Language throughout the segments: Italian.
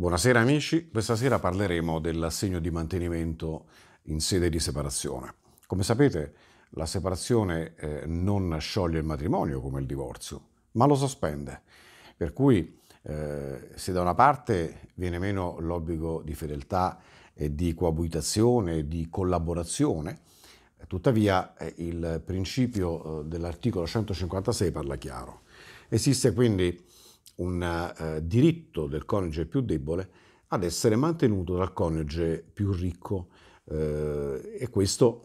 Buonasera amici, questa sera parleremo dell'assegno di mantenimento in sede di separazione. Come sapete la separazione eh, non scioglie il matrimonio come il divorzio, ma lo sospende. Per cui eh, se da una parte viene meno l'obbligo di fedeltà e di coabitazione e di collaborazione, tuttavia eh, il principio eh, dell'articolo 156 parla chiaro. Esiste quindi un eh, diritto del coniuge più debole ad essere mantenuto dal coniuge più ricco eh, e questo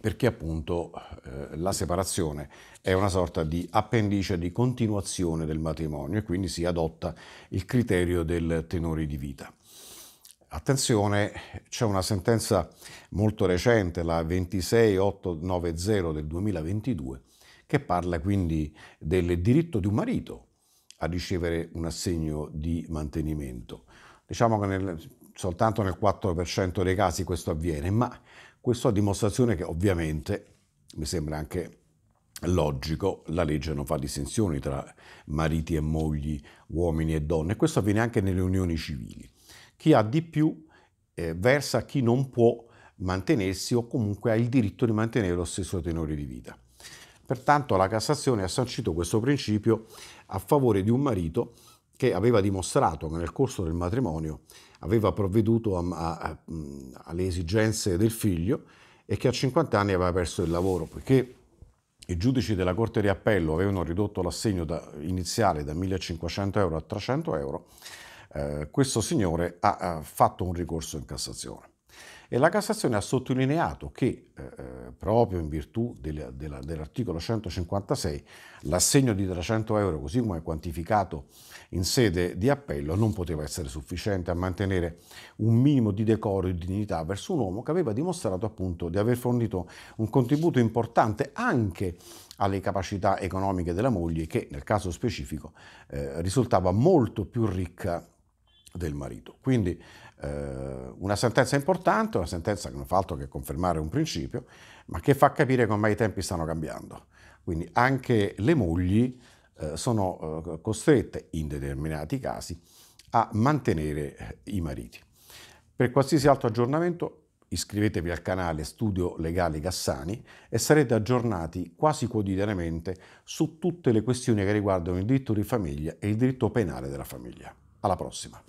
perché appunto eh, la separazione è una sorta di appendice di continuazione del matrimonio e quindi si adotta il criterio del tenore di vita. Attenzione, c'è una sentenza molto recente, la 26890 del 2022, che parla quindi del diritto di un marito a ricevere un assegno di mantenimento. Diciamo che nel, soltanto nel 4% dei casi questo avviene, ma questo a dimostrazione che ovviamente, mi sembra anche logico, la legge non fa distinzioni tra mariti e mogli, uomini e donne, e questo avviene anche nelle unioni civili. Chi ha di più eh, versa chi non può mantenersi o comunque ha il diritto di mantenere lo stesso tenore di vita. Pertanto la Cassazione ha sancito questo principio a favore di un marito che aveva dimostrato che nel corso del matrimonio aveva provveduto a, a, alle esigenze del figlio e che a 50 anni aveva perso il lavoro, poiché i giudici della Corte di Appello avevano ridotto l'assegno da, iniziale da 1.500 euro a 300 euro, eh, questo signore ha, ha fatto un ricorso in Cassazione. E la Cassazione ha sottolineato che, eh, eh proprio in virtù del, della, dell'articolo 156, l'assegno di 300 euro, così come quantificato in sede di appello, non poteva essere sufficiente a mantenere un minimo di decoro e dignità verso un uomo che aveva dimostrato appunto di aver fornito un contributo importante anche alle capacità economiche della moglie, che nel caso specifico eh, risultava molto più ricca del marito. Quindi eh, una sentenza importante, una sentenza che non fa altro che confermare un principio, ma che fa capire come i tempi stanno cambiando. Quindi anche le mogli eh, sono eh, costrette in determinati casi a mantenere eh, i mariti. Per qualsiasi altro aggiornamento iscrivetevi al canale Studio Legale Cassani e sarete aggiornati quasi quotidianamente su tutte le questioni che riguardano il diritto di famiglia e il diritto penale della famiglia. Alla prossima!